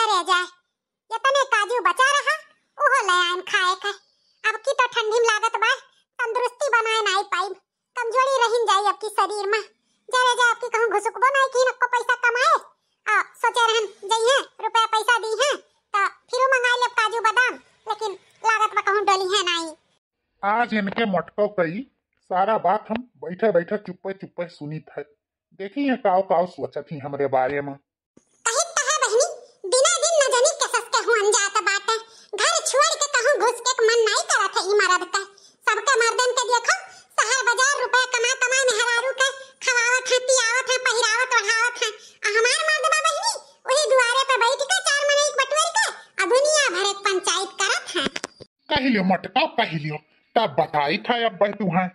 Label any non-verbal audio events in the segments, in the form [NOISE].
रह जाए ये तो मैं काजू बचा रहा ओहो ले आन खाए के अब की तो ठंडी में लागत बा तंदुरुस्ती बनाए नाई पाई कमजोरी रहिन जाई अब की शरीर में जरे जाए अब की कहूं घुसुकबो नाई की नको पैसा कमाए आ सोचे रहन जई है रुपया पैसा दी है तो फिर मंगाई ले काजू बादाम लेकिन लागत बा कहूं डली है नाई आज इनके मटको कई सारा बात हम बैठे बैठे चुप्पे चुप्पे सुनी थे देखी है काव काव सोचत ही हमरे बारे में घुस के मन नहीं करा था ई मारा बता सबका मर्दन के देखो शहर बाजार रुपया कमा कमा मेहरारू के खवावत है पियावत है पहिरावत ओढ़ावत है आ हमार मर्दबा बहनी वही दुआरे पे बैठ के चार मने एक बटवर के आ दुनिया भर पंचायत करत है कहलियो मटका पहिलियो तब बताई था अब बहतू है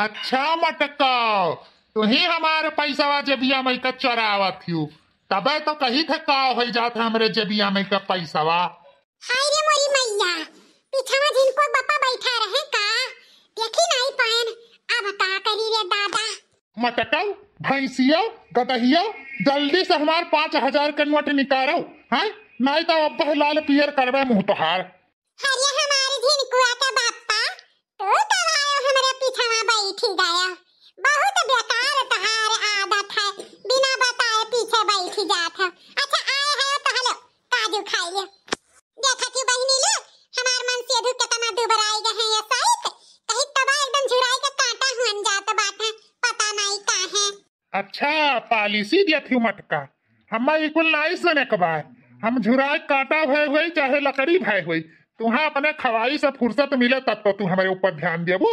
अच्छा मटको ही हमारे पैसा जेबिया में का चरावत थी तब तो कही थे का हो जात हमारे जेबिया में का पैसा हाय रे मोरी मैया पीछे में जिनको बापा बैठा रहे का देखी नहीं पाएन अब का करी रे दादा मटको भैंसियो गदहियो जल्दी से हमार पाँच हजार के नोट निकालो हैं नहीं तो अब लाल पियर करवे मुंह तोहार हरिया बहुत बेकार आदत है बिना बताए पीछे बैठ अच्छा आए तो हेलो काजू देखा हमार मन से के गए हैं ये साइट कहीं एकदम के कांटा हन जात बात है पता नहीं का है अच्छा पॉलिसी दिया थी मटका हम्मा हम झुराए काटा भय हुई चाहे लकड़ी भय हुई तुम्हारा अपने खवाई से फुर्सत मिले तब तो तू हमारे ऊपर ध्यान दे देबू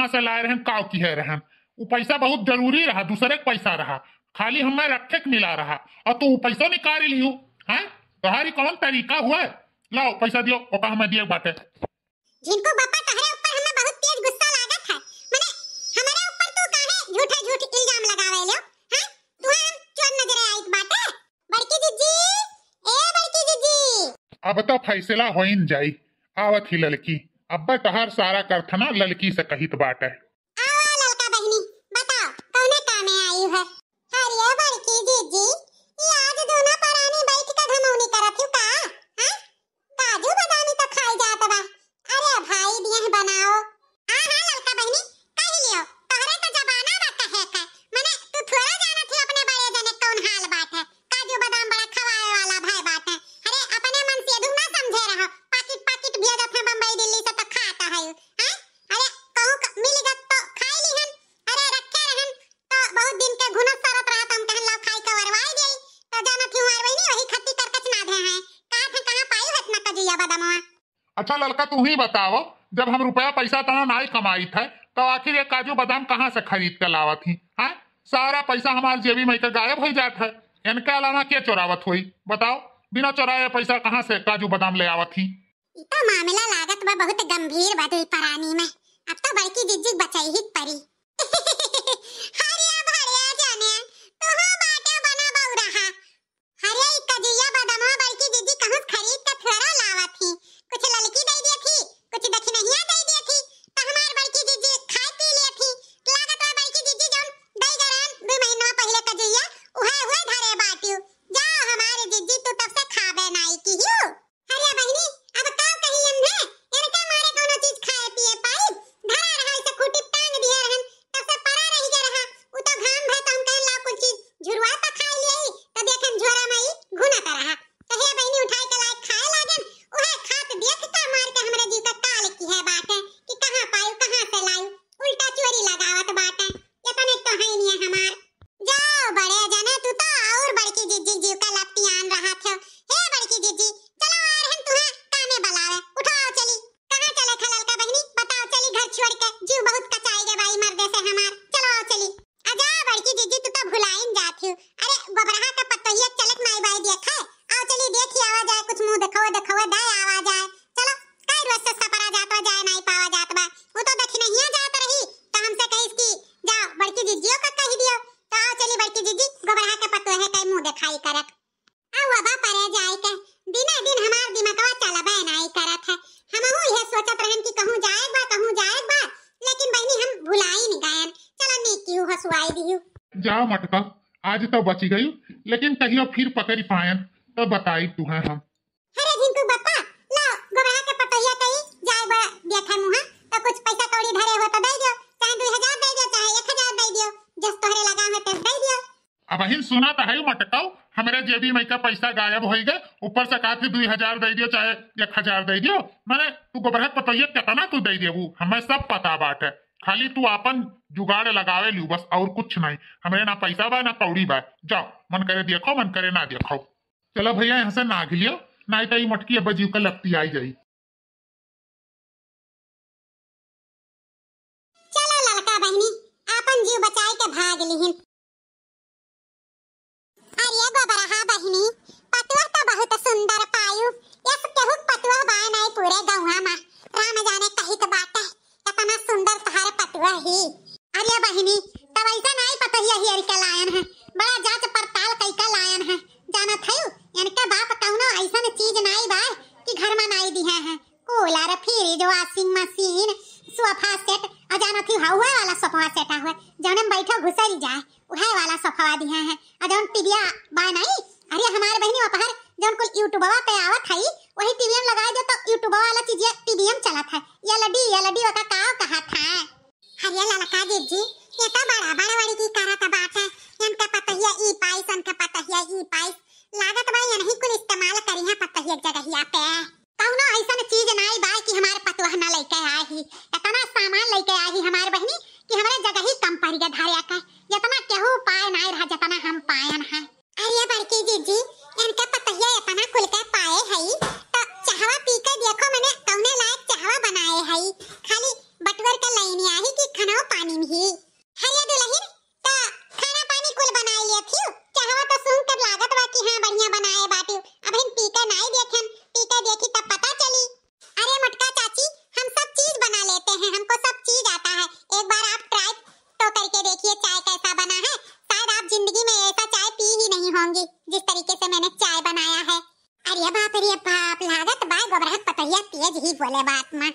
कहाँ से लाए रहन का है रहन वो पैसा बहुत जरूरी रहा दूसरे का पैसा रहा खाली हमें रखे मिला रहा और तू तो पैसा निकाल लियो है तुम्हारी कौन तरीका हुआ लाओ पैसा दियो ओका हमें दिए बाटे जिनको बापा कह रहे ऊपर हमें बहुत तेज गुस्सा लागत है माने हमारे ऊपर तू तो काहे झूठे झूठे इल्जाम लगावे लियो हैं तू हम क्यों नजर आए आई बाटे बड़की जीजी ए बड़की जीजी अब तो फैसला होइन जाई आवत ही लड़की अब्बा तहार सारा कर्थना लड़की से कहित बाट है अच्छा लड़का तू ही बताओ जब हम रुपया पैसा तना ही कमाई थे तो आखिर ये काजू बादाम कहाँ से खरीद कर लावा थी हाँ सारा पैसा हमारे जेबी में गायब हो जाता है इनके अलावा क्या चोरावत हुई बताओ बिना चोराए पैसा कहाँ से काजू बादाम ले आवा थी तो मामला लागत बहुत गंभीर बा परानी में अब तो बड़की जिज्जी बचाई ही परी [LAUGHS] जाओ मटका आज तो बची गई लेकिन कहियो फिर पकड़ पायन तो बताई तुहे हम अरे के पतैया कई बा मुहा तो कुछ पैसा कौड़ी धरे हो तो दे दियो चाहे 2000 दे दियो चाहे 1000 दे दियो जस लगा है तस दे दियो अब हिन सुना तो है मटकाओ हमारे जेबी में का पैसा गायब हो गए ऊपर से कहा दो हजार दे दियो चाहे एक हजार दे दियो मैंने तू गोबरा के कितना तू दे दियो हमें सब पता बात है खाली तू अपन जुगाड़ लगावे लू बस और कुछ नहीं हमें ना पैसा बा ना कौड़ी बा जाओ मन करे देखो मन करे ना देखो चलो भैया यहाँ से नाग लियो ना तो मटकी अब जीव का लगती आई जाई चलो लड़का बहनी अपन जीव बचाए के भाग लिहिन अरे गोबरहा बहनी पतुआ तो बहुत सुंदर पायु यस केहू पतुआ होगी अरे बहिनी तब ऐसा नहीं पता ही अहियर का लायन है बड़ा जांच पड़ताल कई का लायन है जाना थयो इनका बाप ना ऐसा चीज नहीं बा कि घर में नहीं दिया है कूलर जो वॉशिंग मशीन सोफा सेट आ जाना थी हवा वाला सोफा सेट है जाने में बैठो घुसर जाए वह वाला सोफा दिया है अजौन टीविया बा नहीं अरे हमारे बहनी अपहर जौन कुल यूट्यूबवा पे आवत है वही टीवीएम लगाए दे तो यूट्यूबवा वाला चीज टीवीएम चला था ये लडी ये लडी वका का कहा था ಹರಿಯಲ್ಲ ಕಾದಿರ್ಜಿ ಎತ ಬಾಡ ಬಾಡವಾಡಿಗೆ ಕರತ ಬಾಟ ಎಂತ ಪತಹ್ಯ ಈ ಪಾಯ್ಸ್ ಅಂತ ಪತಹ್ಯ ಈ ಪಾಯ್ಸ್ जिंदगी में ऐसा चाय पी ही नहीं होंगी जिस तरीके से मैंने चाय बनाया है अरे बाप अरे बाप लागत बाय गोबरहत पतरिया तेज ही बोले बात माँ